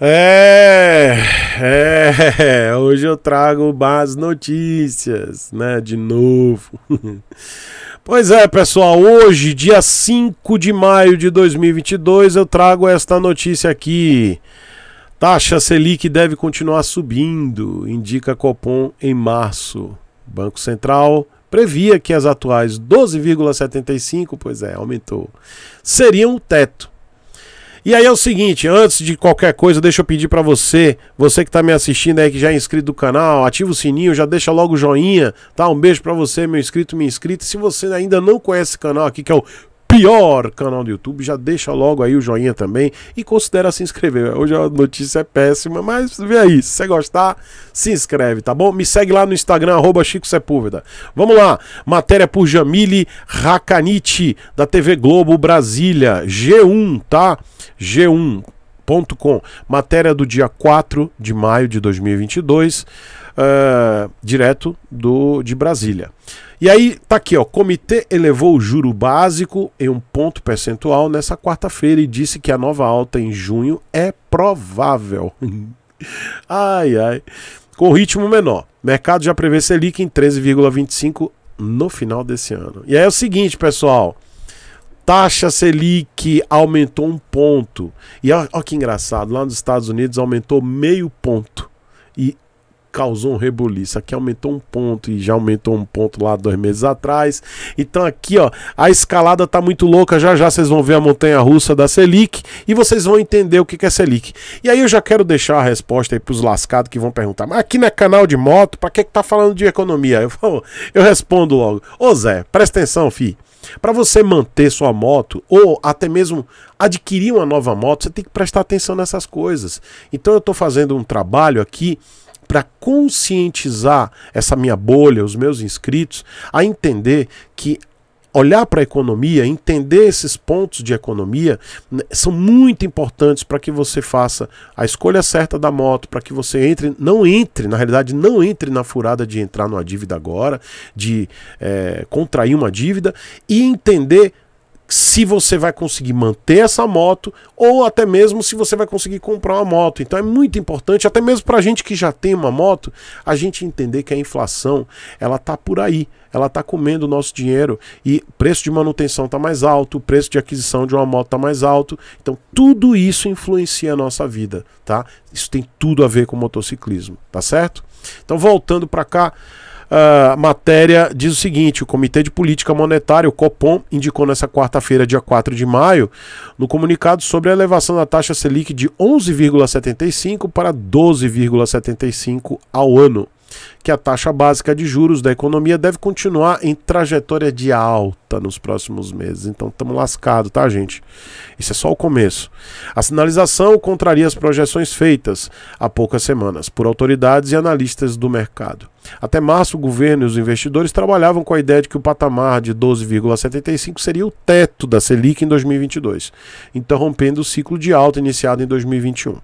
É, é, hoje eu trago mais notícias, né, de novo. pois é, pessoal, hoje, dia 5 de maio de 2022, eu trago esta notícia aqui. Taxa Selic deve continuar subindo, indica Copom em março. Banco Central previa que as atuais 12,75, pois é, aumentou, seriam o teto e aí é o seguinte, antes de qualquer coisa, deixa eu pedir para você, você que tá me assistindo aí, que já é inscrito do canal, ativa o sininho, já deixa logo o joinha, tá? Um beijo para você, meu inscrito, minha inscrita. Se você ainda não conhece esse canal aqui, que é o pior canal do YouTube. Já deixa logo aí o joinha também e considera se inscrever. Hoje a notícia é péssima, mas vê aí. Se você gostar, se inscreve, tá bom? Me segue lá no Instagram, arroba Chico Sepúlveda. Vamos lá. Matéria por Jamile Racanite, da TV Globo Brasília. G1, tá? G1 com Matéria do dia 4 de maio de 2022, uh, eh, direto do, de Brasília. E aí, tá aqui, ó. Comitê elevou o juro básico em um ponto percentual nessa quarta-feira e disse que a nova alta em junho é provável. ai, ai. Com ritmo menor. Mercado já prevê Selic em 13,25 no final desse ano. E aí é o seguinte, pessoal. Taxa Selic aumentou um ponto. E olha que engraçado, lá nos Estados Unidos aumentou meio ponto. E causou um rebuliço. Aqui aumentou um ponto e já aumentou um ponto lá dois meses atrás. Então aqui, ó, a escalada tá muito louca. Já já vocês vão ver a montanha russa da Selic e vocês vão entender o que, é Selic. E aí eu já quero deixar a resposta aí pros lascados que vão perguntar: "Mas aqui não é canal de moto? Para que que tá falando de economia?" Eu eu respondo logo: "Ô Zé, presta atenção, fi. Para você manter sua moto ou até mesmo adquirir uma nova moto, você tem que prestar atenção nessas coisas. Então eu estou fazendo um trabalho aqui para conscientizar essa minha bolha, os meus inscritos, a entender que olhar para a economia, entender esses pontos de economia né, são muito importantes para que você faça a escolha certa da moto, para que você entre, não entre, na realidade, não entre na furada de entrar numa dívida agora, de é, contrair uma dívida e entender se você vai conseguir manter essa moto ou até mesmo se você vai conseguir comprar uma moto. Então é muito importante, até mesmo para a gente que já tem uma moto, a gente entender que a inflação ela tá por aí, ela tá comendo o nosso dinheiro e preço de manutenção tá mais alto, o preço de aquisição de uma moto tá mais alto. Então tudo isso influencia a nossa vida, tá? Isso tem tudo a ver com motociclismo, tá certo? Então voltando para cá, uh, matéria diz o seguinte: o Comitê de Política Monetária, o COPOM, indicou nessa quarta-feira, dia 4 de maio, no comunicado sobre a elevação da taxa Selic de 11,75 para 12,75 ao ano que é a taxa básica de juros da economia deve continuar em trajetória de alta nos próximos meses. Então estamos lascados, tá, gente? Isso é só o começo. A sinalização contraria as projeções feitas há poucas semanas por autoridades e analistas do mercado. Até março, o governo e os investidores trabalhavam com a ideia de que o patamar de 12,75 seria o teto da Selic em 2022, interrompendo o ciclo de alta iniciado em 2021.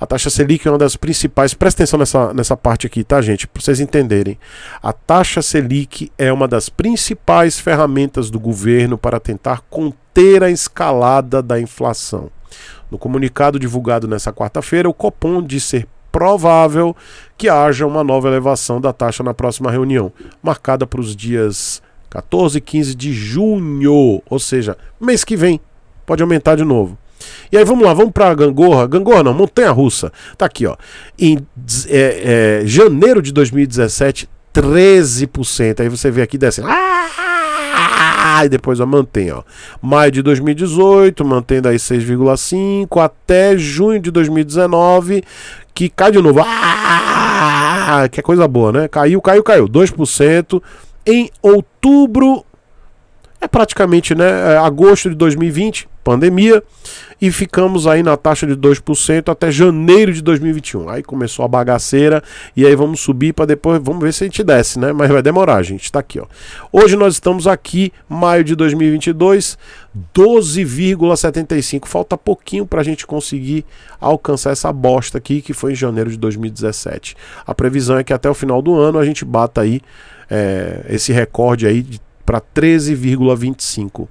A taxa Selic é uma das principais. Presta atenção nessa, nessa parte aqui, tá, gente? Para vocês entenderem. A taxa Selic é uma das principais ferramentas do governo para tentar conter a escalada da inflação. No comunicado divulgado nesta quarta-feira, o Copom disse ser provável que haja uma nova elevação da taxa na próxima reunião, marcada para os dias 14 e 15 de junho, ou seja, mês que vem. Pode aumentar de novo. E aí vamos lá, vamos para Gangorra. Gangorra não, Montanha Russa. Tá aqui, ó. Em é, é, janeiro de 2017, 13%. Aí você vê aqui desce. Ah! e depois ó, mantém, ó. Maio de 2018, mantendo aí 6,5 até junho de 2019, que cai de novo. Ah, que é coisa boa, né? Caiu, caiu, caiu. 2% em outubro. É praticamente, né? É, agosto de 2020 pandemia e ficamos aí na taxa de 2% até janeiro de 2021. Aí começou a bagaceira e aí vamos subir para depois, vamos ver se a gente desce, né? Mas vai demorar, gente, está aqui, ó. Hoje nós estamos aqui, maio de 2022, 12,75. Falta pouquinho para a gente conseguir alcançar essa bosta aqui que foi em janeiro de 2017. A previsão é que até o final do ano a gente bata aí é, esse recorde aí para 13,25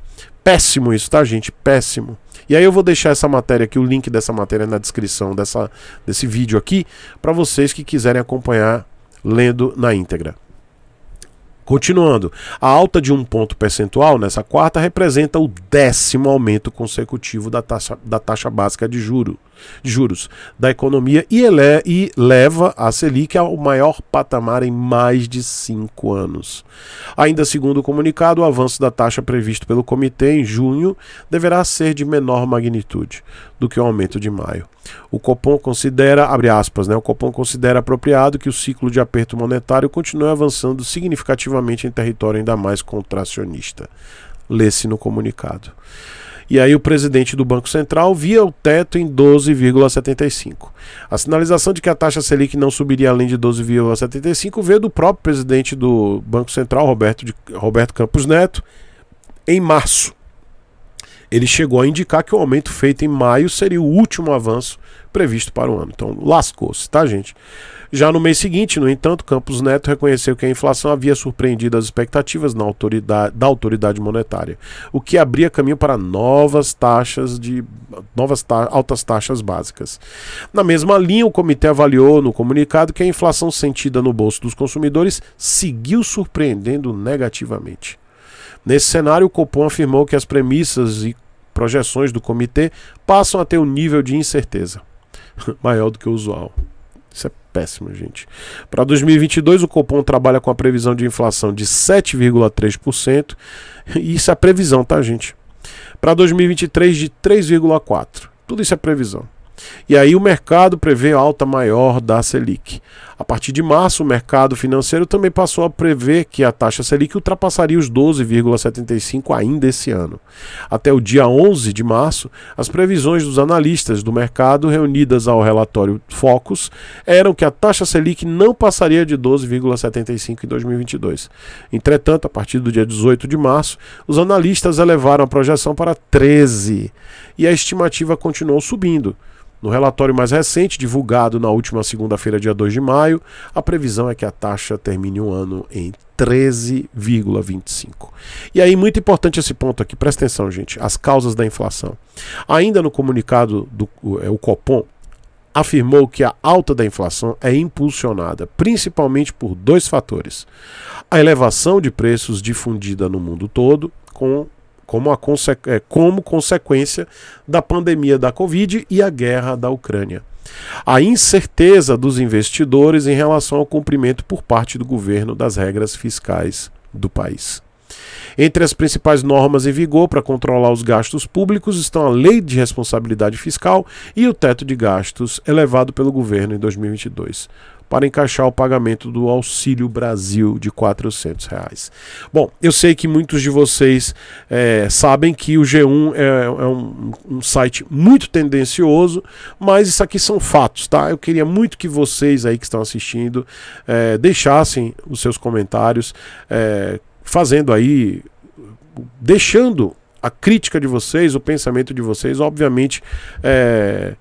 Péssimo isso, tá, gente? Péssimo. E aí eu vou deixar essa matéria aqui, o link dessa matéria na descrição dessa, desse vídeo aqui, para vocês que quiserem acompanhar lendo na íntegra. Continuando, a alta de um ponto percentual nessa quarta representa o décimo aumento consecutivo da taxa, da taxa básica de juro de juros da economia e, ele, e leva a Selic ao maior patamar em mais de cinco anos. Ainda segundo o comunicado, o avanço da taxa previsto pelo comitê em junho deverá ser de menor magnitude do que o aumento de maio. O Copom considera, abre aspas, né, o Copom considera apropriado que o ciclo de aperto monetário continue avançando significativamente em território ainda mais contracionista. Lê-se no comunicado. E aí o presidente do Banco Central via o teto em 12,75. A sinalização de que a taxa Selic não subiria além de 12,75 veio do próprio presidente do Banco Central, Roberto, de, Roberto Campos Neto, em março. Ele chegou a indicar que o aumento feito em maio seria o último avanço previsto para o ano. Então, lascou-se, tá, gente? Já no mês seguinte, no entanto, Campos Neto reconheceu que a inflação havia surpreendido as expectativas autoridade, da autoridade monetária, o que abria caminho para novas taxas de novas ta, altas taxas básicas. Na mesma linha, o comitê avaliou no comunicado que a inflação sentida no bolso dos consumidores seguiu surpreendendo negativamente. Nesse cenário, o Copom afirmou que as premissas e projeções do comitê passam a ter um nível de incerteza maior do que o usual péssima, gente. Para 2022, o Copom trabalha com a previsão de inflação de 7,3%. Isso é a previsão, tá, gente? Para 2023, de 3,4%. Tudo isso é previsão. E aí o mercado prevê alta maior da Selic. A partir de março, o mercado financeiro também passou a prever que a taxa Selic ultrapassaria os 12,75 ainda esse ano. Até o dia 11 de março, as previsões dos analistas do mercado reunidas ao relatório Focus eram que a taxa Selic não passaria de 12,75 em 2022. Entretanto, a partir do dia 18 de março, os analistas elevaram a projeção para 13 e a estimativa continuou subindo. No relatório mais recente, divulgado na última segunda-feira, dia 2 de maio, a previsão é que a taxa termine o ano em 13,25. E aí, muito importante esse ponto aqui, presta atenção, gente, as causas da inflação. Ainda no comunicado do é, o Copom, afirmou que a alta da inflação é impulsionada principalmente por dois fatores: a elevação de preços difundida no mundo todo, com como, a conse é, como consequência da pandemia da Covid e a guerra da Ucrânia. A incerteza dos investidores em relação ao cumprimento por parte do governo das regras fiscais do país. Entre as principais normas em vigor para controlar os gastos públicos estão a Lei de Responsabilidade Fiscal e o teto de gastos elevado pelo governo em 2022 para encaixar o pagamento do Auxílio Brasil de R$ reais. Bom, eu sei que muitos de vocês é, sabem que o G1 é, é um, um, site muito tendencioso, mas isso aqui são fatos, tá? Eu queria muito que vocês aí que estão assistindo é, deixassem os seus comentários eh, fazendo aí, deixando a crítica de vocês, o pensamento de vocês, obviamente, é,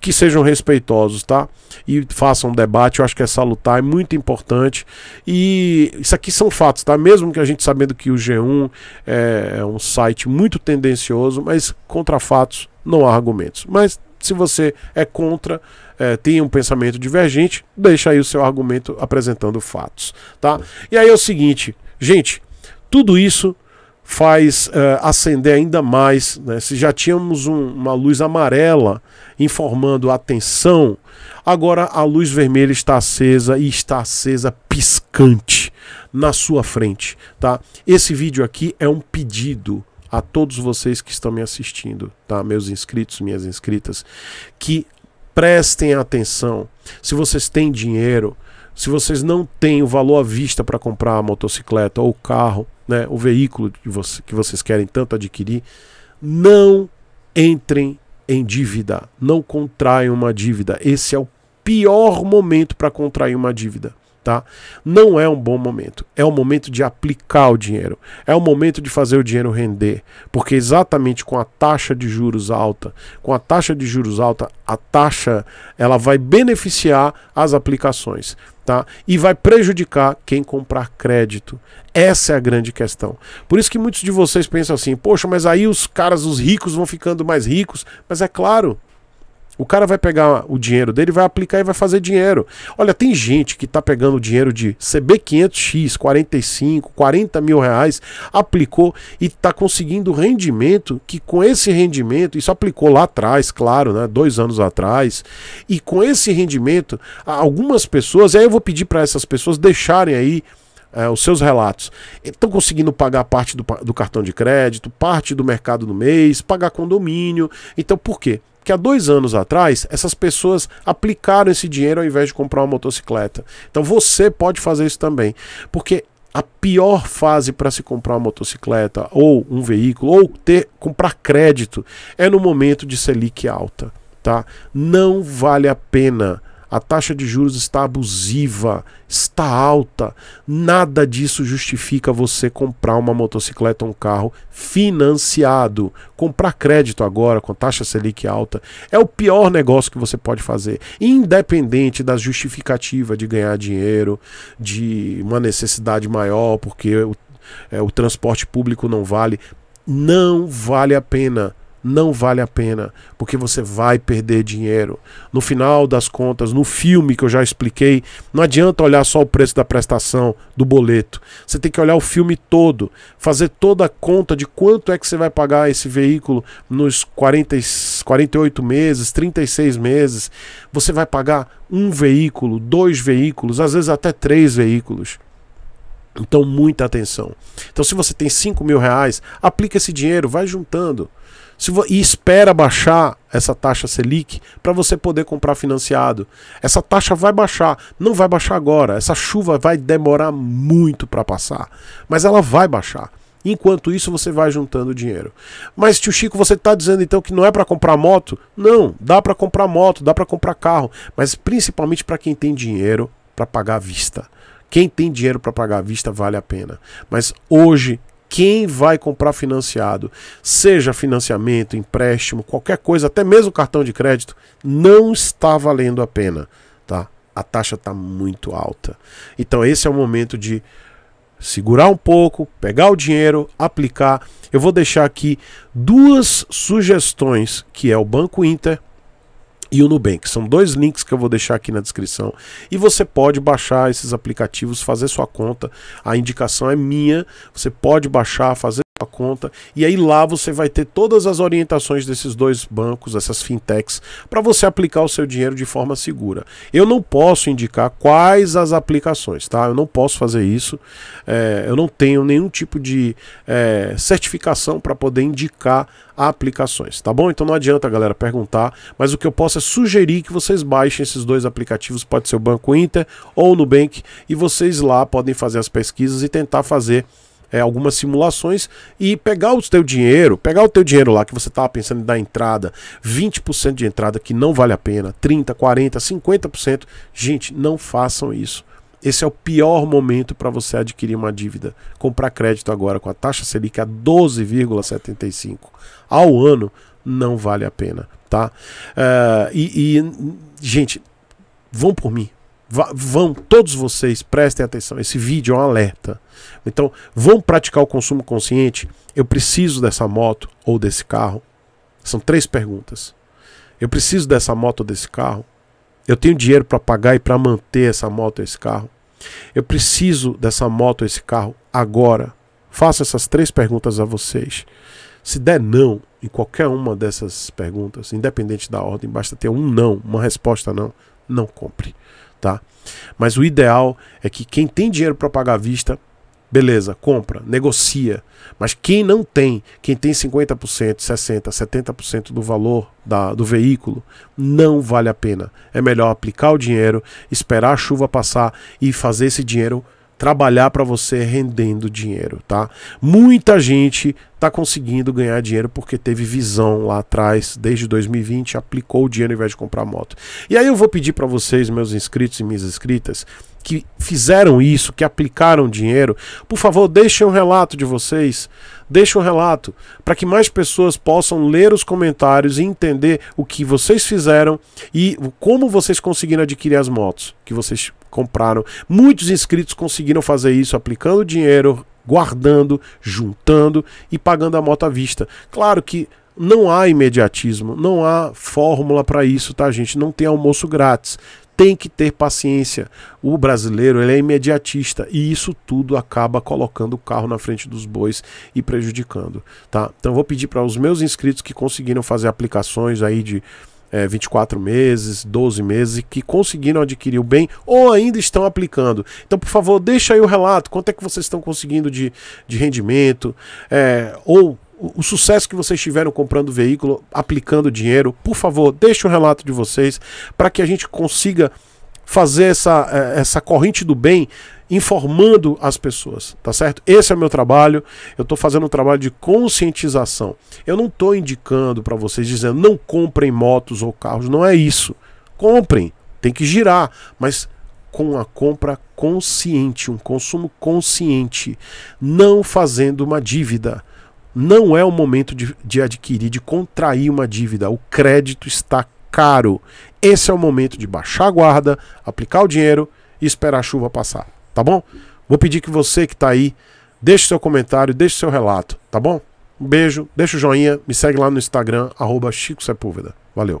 que sejam respeitosos, tá? E façam um debate, eu acho que é salutar, é muito importante. E isso aqui são fatos, tá? Mesmo que a gente sabendo que o G1 é, é um site muito tendencioso, mas contra fatos não há argumentos. Mas se você é contra, é, tem um pensamento divergente, deixa aí o seu argumento apresentando fatos, tá? E aí é o seguinte, Gente, tudo isso faz uh, acender ainda mais. Né? Se já tínhamos um, uma luz amarela informando atenção, agora a luz vermelha está acesa e está acesa piscante na sua frente. Tá? Esse vídeo aqui é um pedido a todos vocês que estão me assistindo, tá? meus inscritos, minhas inscritas, que prestem atenção. Se vocês têm dinheiro, se vocês não têm o valor à vista para comprar a motocicleta ou o carro, né, o veículo que, você, que vocês querem tanto adquirir, não entrem em dívida, não contraiam uma dívida. Esse é o pior momento para contrair uma dívida tá? Não é um bom momento. É o momento de aplicar o dinheiro. É o momento de fazer o dinheiro render, porque exatamente com a taxa de juros alta, com a taxa de juros alta, a taxa ela vai beneficiar as aplicações. Tá? E vai prejudicar quem comprar crédito. Essa é a grande questão. Por isso que muitos de vocês pensam assim: poxa, mas aí os caras, os ricos, vão ficando mais ricos. Mas é claro, o cara vai pegar o dinheiro dele, vai aplicar e vai fazer dinheiro. Olha, tem gente que está pegando o dinheiro de CB500X, 45, 40 mil reais, aplicou e está conseguindo rendimento que com esse rendimento, isso aplicou lá atrás, claro, né, dois anos atrás, e com esse rendimento, algumas pessoas, e aí eu vou pedir para essas pessoas deixarem aí é, os seus relatos, estão conseguindo pagar parte do, do cartão de crédito, parte do mercado do mês, pagar condomínio. Então, por quê? que há dois anos atrás essas pessoas aplicaram esse dinheiro ao invés de comprar uma motocicleta. Então você pode fazer isso também, porque a pior fase para se comprar uma motocicleta ou um veículo ou ter comprar crédito é no momento de selic alta, tá? Não vale a pena a taxa de juros está abusiva, está alta. Nada disso justifica você comprar uma motocicleta ou um carro financiado. Comprar crédito agora com taxa Selic alta é o pior negócio que você pode fazer, independente da justificativa de ganhar dinheiro, de uma necessidade maior, porque o, é, o transporte público não vale. Não vale a pena não vale a pena, porque você vai perder dinheiro. No final das contas, no filme que eu já expliquei, não adianta olhar só o preço da prestação do boleto. Você tem que olhar o filme todo, fazer toda a conta de quanto é que você vai pagar esse veículo nos 40, 48 meses, 36 meses. Você vai pagar um veículo, dois veículos, às vezes até três veículos. Então, muita atenção. Então, se você tem 5 mil reais, aplica esse dinheiro, vai juntando. Se vo... E espera baixar essa taxa Selic para você poder comprar financiado. Essa taxa vai baixar, não vai baixar agora. Essa chuva vai demorar muito para passar, mas ela vai baixar. Enquanto isso, você vai juntando dinheiro. Mas, tio Chico, você está dizendo então que não é para comprar moto? Não, dá para comprar moto, dá para comprar carro, mas principalmente para quem tem dinheiro para pagar à vista. Quem tem dinheiro para pagar à vista vale a pena. Mas hoje quem vai comprar financiado, seja financiamento, empréstimo, qualquer coisa, até mesmo cartão de crédito, não está valendo a pena, tá? A taxa está muito alta. Então esse é o momento de segurar um pouco, pegar o dinheiro, aplicar. Eu vou deixar aqui duas sugestões, que é o Banco Inter e o Nubank. São dois links que eu vou deixar aqui na descrição. E você pode baixar esses aplicativos, fazer sua conta. A indicação é minha. Você pode baixar, fazer a conta. E aí lá você vai ter todas as orientações desses dois bancos, essas fintechs, para você aplicar o seu dinheiro de forma segura. Eu não posso indicar quais as aplicações, tá? Eu não posso fazer isso. É, eu não tenho nenhum tipo de é, certificação para poder indicar aplicações, tá bom? Então não adianta, galera, perguntar, mas o que eu posso é sugerir que vocês baixem esses dois aplicativos, pode ser o Banco Inter ou o Nubank, e vocês lá podem fazer as pesquisas e tentar fazer é, algumas simulações e pegar o teu dinheiro, pegar o teu dinheiro lá que você estava pensando em dar entrada, 20% de entrada que não vale a pena, 30, 40, 50%. Gente, não façam isso. Esse é o pior momento para você adquirir uma dívida. Comprar crédito agora com a taxa Selic a 12,75 ao ano não vale a pena, tá? Uh, e, e, gente, vão por mim. vão todos vocês, prestem atenção. Esse vídeo é um alerta. Então, vão praticar o consumo consciente? Eu preciso dessa moto ou desse carro? São três perguntas. Eu preciso dessa moto ou desse carro? Eu tenho dinheiro para pagar e para manter essa moto ou esse carro? Eu preciso dessa moto ou esse carro agora? Faça essas três perguntas a vocês. Se der não em qualquer uma dessas perguntas, independente da ordem, basta ter um não, uma resposta não, não compre, tá? Mas o ideal é que quem tem dinheiro para pagar à vista Beleza, compra, negocia. Mas quem não tem, quem tem 50%, 60%, 70% do valor da, do veículo, não vale a pena. É melhor aplicar o dinheiro, esperar a chuva passar e fazer esse dinheiro trabalhar para você rendendo dinheiro, tá? Muita gente tá conseguindo ganhar dinheiro porque teve visão lá atrás, desde 2020, aplicou o dinheiro ao invés de comprar moto. E aí eu vou pedir para vocês, meus inscritos e minhas inscritas, que fizeram isso, que aplicaram dinheiro, por favor, deixem um relato de vocês Deixe um relato para que mais pessoas possam ler os comentários e entender o que vocês fizeram e como vocês conseguiram adquirir as motos que vocês compraram. Muitos inscritos conseguiram fazer isso aplicando dinheiro, guardando, juntando e pagando a moto à vista. Claro que não há imediatismo, não há fórmula para isso, tá, gente? Não tem almoço grátis tem que ter paciência. O brasileiro ele é imediatista e isso tudo acaba colocando o carro na frente dos bois e prejudicando. Tá? Então vou pedir para os meus inscritos que conseguiram fazer aplicações aí de é, eh, 24 meses, 12 meses, que conseguiram adquirir o bem ou ainda estão aplicando. Então, por favor, deixa aí o relato, quanto é que vocês estão conseguindo de, de rendimento, é, ou o, sucesso que vocês tiveram comprando veículo, aplicando dinheiro. Por favor, deixe um relato de vocês para que a gente consiga fazer essa, eh, essa corrente do bem informando as pessoas, tá certo? Esse é o meu trabalho. Eu estou fazendo um trabalho de conscientização. Eu não estou indicando para vocês dizendo não comprem motos ou carros, não é isso. Comprem, tem que girar, mas com a compra consciente, um consumo consciente, não fazendo uma dívida não é o momento de, de, adquirir, de contrair uma dívida. O crédito está caro. Esse é o momento de baixar a guarda, aplicar o dinheiro e esperar a chuva passar, tá bom? Vou pedir que você que está aí, deixe seu comentário, deixe seu relato, tá bom? Um beijo, deixa o joinha, me segue lá no Instagram, arroba Chico Sepúlveda. Valeu!